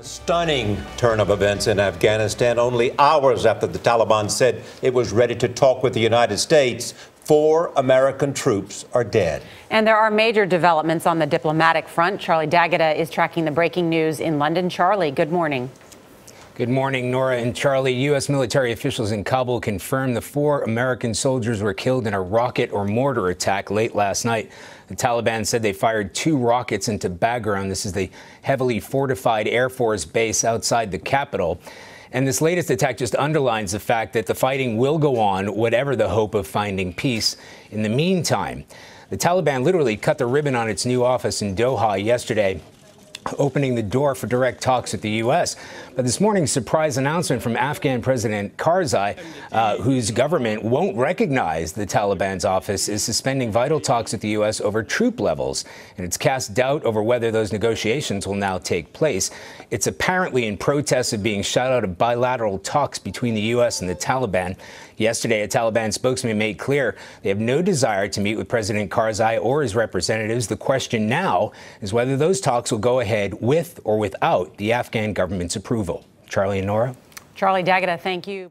A stunning turn of events in Afghanistan only hours after the Taliban said it was ready to talk with the United States. Four American troops are dead. And there are major developments on the diplomatic front. Charlie Daggett uh, is tracking the breaking news in London. Charlie, good morning. Good morning, Nora and Charlie. U.S. military officials in Kabul confirmed the four American soldiers were killed in a rocket or mortar attack late last night. The Taliban said they fired two rockets into Bagram. This is the heavily fortified Air Force base outside the capital. And this latest attack just underlines the fact that the fighting will go on, whatever the hope of finding peace. In the meantime, the Taliban literally cut the ribbon on its new office in Doha yesterday opening the door for direct talks with the U.S. But this morning's surprise announcement from Afghan President Karzai, uh, whose government won't recognize the Taliban's office, is suspending vital talks with the U.S. over troop levels. And it's cast doubt over whether those negotiations will now take place. It's apparently in protest of being shut out of bilateral talks between the U.S. and the Taliban. Yesterday, a Taliban spokesman made clear they have no desire to meet with President Karzai or his representatives. The question now is whether those talks will go ahead ahead with or without the Afghan government's approval. Charlie and Nora? Charlie Daggett, thank you.